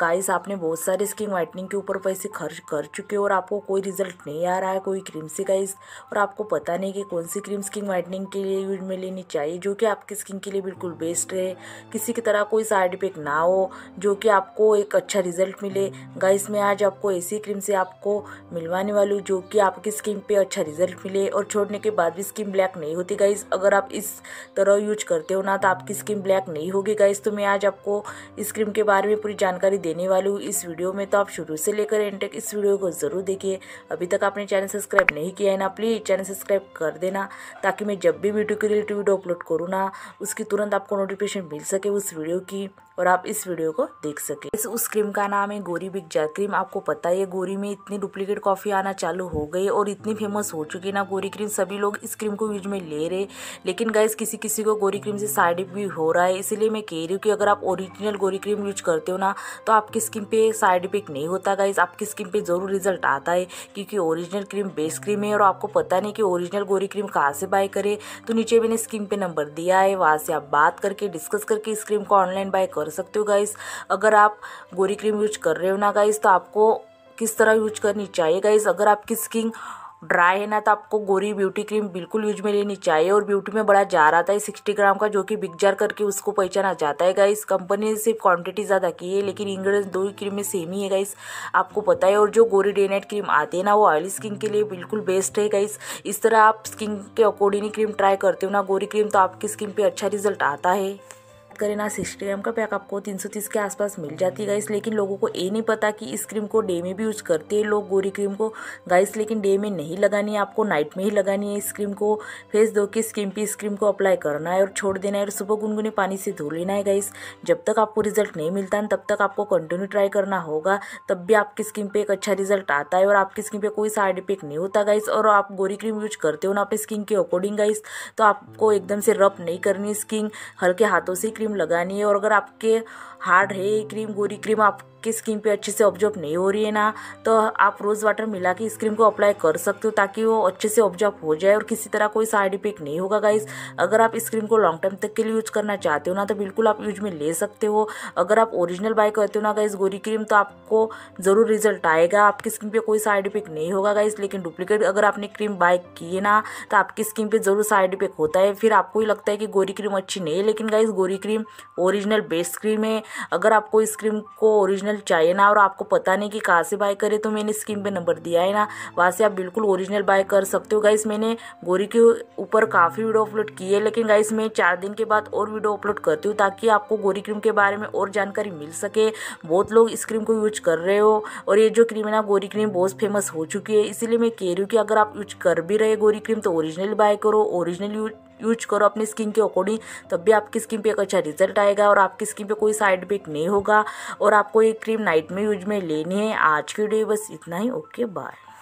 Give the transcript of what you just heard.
guys आपने बहुत सारे स्किन वाइटनिंग के ऊपर पैसे खर्च कर चुके हो और आपको कोई रिजल्ट नहीं आ रहा है कोई क्रीम से गाइस और आपको पता नहीं कि कौन सी क्रीम स्किन वाइटनिंग के लिए यूज में लेनी चाहिए जो कि आपकी स्किन के लिए बिल्कुल बेस्ट रहे किसी की तरह कोई साइड इफेक्ट ना हो जो कि आपको एक अच्छा रिजल्ट मिले गाइस मैं आज आपको ऐसी क्रीम से आपको मिलवाने वाली हूँ जो कि आपकी स्किन पर अच्छा रिजल्ट मिले और छोड़ने के बाद भी स्किन ब्लैक नहीं होती गाइस अगर आप इस तरह यूज करते हो ना तो आपकी स्किन ब्लैक नहीं होगी गाइस तो मैं आज आपको इस क्रीम के बारे में पूरी जानकारी देने वाली हूँ इस वीडियो में तो आप शुरू से लेकर एंड तक इस वीडियो को ज़रूर देखिए अभी तक आपने चैनल सब्सक्राइब नहीं किया है ना प्लीज़ चैनल सब्सक्राइब कर देना ताकि मैं जब भी वीडियो के रिलेटेड वीडियो अपलोड करूँ ना उसकी तुरंत आपको नोटिफिकेशन मिल सके उस वीडियो की और आप इस वीडियो को देख सकें इस उस क्रीम का नाम है गोरी बिग जैक क्रीम आपको पता है गोरी में इतनी डुप्लीकेट कॉफ़ी आना चालू हो गई और इतनी फेमस हो चुकी है ना गोरी क्रीम सभी लोग इस क्रीम को यूज में ले रहे लेकिन गाइज किसी किसी को गोरी क्रीम से साइड इफेक्ट भी हो रहा है इसलिए मैं कह रही हूँ कि अगर आप ओरिजिनल गोरी क्रीम यूज करते हो ना तो आपकी स्किन पे साइड इफेक्ट नहीं होता गाइस आपकी स्किन पे ज़रूर रिजल्ट आता है क्योंकि ओरिजिनल क्रीम बेस्ट क्रीम है और आपको पता नहीं कि ओरिजिनल गोरी क्रीम कहाँ से बाय करे तो नीचे मैंने स्किन पे नंबर दिया है वहाँ से आप बात करके डिस्कस करके इस क्रीम को ऑनलाइन बाय कर कर सकते हो गाइस अगर आप गोरी क्रीम यूज कर रहे हो ना गाइस तो आपको किस तरह यूज करनी चाहिए गाइस अगर आपकी स्किन ड्राई है ना तो आपको गोरी ब्यूटी क्रीम बिल्कुल यूज में लेनी चाहिए और ब्यूटी में बड़ा जार आता है सिक्सटी ग्राम का जो कि बिग जार करके उसको पहचाना जाता है गाइस कंपनी ने सिर्फ क्वांटिटी ज़्यादा की है लेकिन इंग्रेडिएंट्स दो ही क्रीम में सेम ही है गाइस आपको पता है और जो गोरी डे नाइट क्रीम आती है ना वो ऑयली स्किन के लिए बिल्कुल बेस्ट है गाइस इस तरह आप स्किन के अकॉर्डिंग क्रीम ट्राई करते हो ना गोरी क्रीम तो आपकी स्किन पर अच्छा रिजल्ट आता है करें ना सिक्सटी ग्राम का पैक आपको तीन सौ तीस के आसपास मिल जाती है गाइस लेकिन लोगों को ये नहीं पता कि इस क्रीम को डे में भी यूज करते हैं लोग गोरी क्रीम को गाइस लेकिन डे में नहीं लगानी है आपको नाइट में ही लगानी है इस क्रीम को फेस धो के स्किन पे इस क्रीम को अप्लाई करना है और छोड़ देना है और सुबह गुनगुने पानी से धो लेना है गाइस जब तक आपको रिजल्ट नहीं मिलता तब तक आपको कंटिन्यू ट्राई करना होगा तब भी आपकी स्किन पर एक अच्छा रिजल्ट आता है और आपकी स्किन पर कोई साइड इफेक्ट नहीं होता गाइस और आप गोरी क्रीम यूज करते हो ना अपने स्किन के अकॉर्डिंग गाइस तो आपको एकदम से रब नहीं करनी स्किन हल्के हाथों से क्रीम क्रीम लगानी है और अगर आपके हार्ड है ये क्रीम गोरी क्रीम आपकी स्किन पे अच्छे से ऑब्जॉर्व नहीं हो रही है ना तो आप रोज़ वाटर मिला के इस क्रीम को अप्लाई कर सकते हो ताकि वो अच्छे से ऑब्जॉर्व हो जाए और किसी तरह कोई साइड इफेक्ट नहीं होगा गाइस अगर आप इस क्रीम को लॉन्ग टाइम तक के लिए यूज करना चाहते हो ना तो बिल्कुल आप यूज में ले सकते हो अगर आप ओरिजिनल बाय करते हो ना गाइस गोरी क्रीम तो आपको ज़रूर रिजल्ट आएगा आपकी स्किन पर कोई साइड इफेक्ट नहीं होगा गाइस लेकिन डुप्लीकेट अगर आपने क्रीम बाय की है ना तो आपकी स्किन पर ज़रूर साइड इफेक्ट होता है फिर आपको ही लगता है कि गोरी क्रीम अच्छी नहीं है लेकिन गाइस गोरी cream cream original base cream है अगर आपको इस क्रीम को ओरिजिनल चाहिए ना और आपको पता नहीं कि कहाँ से बाय करें तो मैंने स्क्रीन पे नंबर दिया है ना वहाँ से आप बिल्कुल ओरिजिनल बाय कर सकते हो गाइस मैंने गोरी के ऊपर काफ़ी वीडियो अपलोड की है लेकिन गाइस मैं चार दिन के बाद और वीडियो अपलोड करती हूँ ताकि आपको गोरी क्रीम के बारे में और जानकारी मिल सके बहुत लोग इस क्रीम को यूज कर रहे हो और ये जो क्रीम है ना गोरी क्रीम बहुत फेमस हो चुकी है इसीलिए मैं कह रही हूँ कि अगर आप यूज कर भी रहे गोरी क्रीम तो ओरिजिनल बाय करो ओरिजिनल यूज यूज करो अपनी स्किन के अकॉर्डिंग तब भी आपकी स्किन पे एक अच्छा रिजल्ट आएगा और आपकी स्किन पे कोई साइड इफेक्ट नहीं होगा और आपको ये क्रीम नाइट में यूज में लेनी है आज की डे बस इतना ही ओके बाय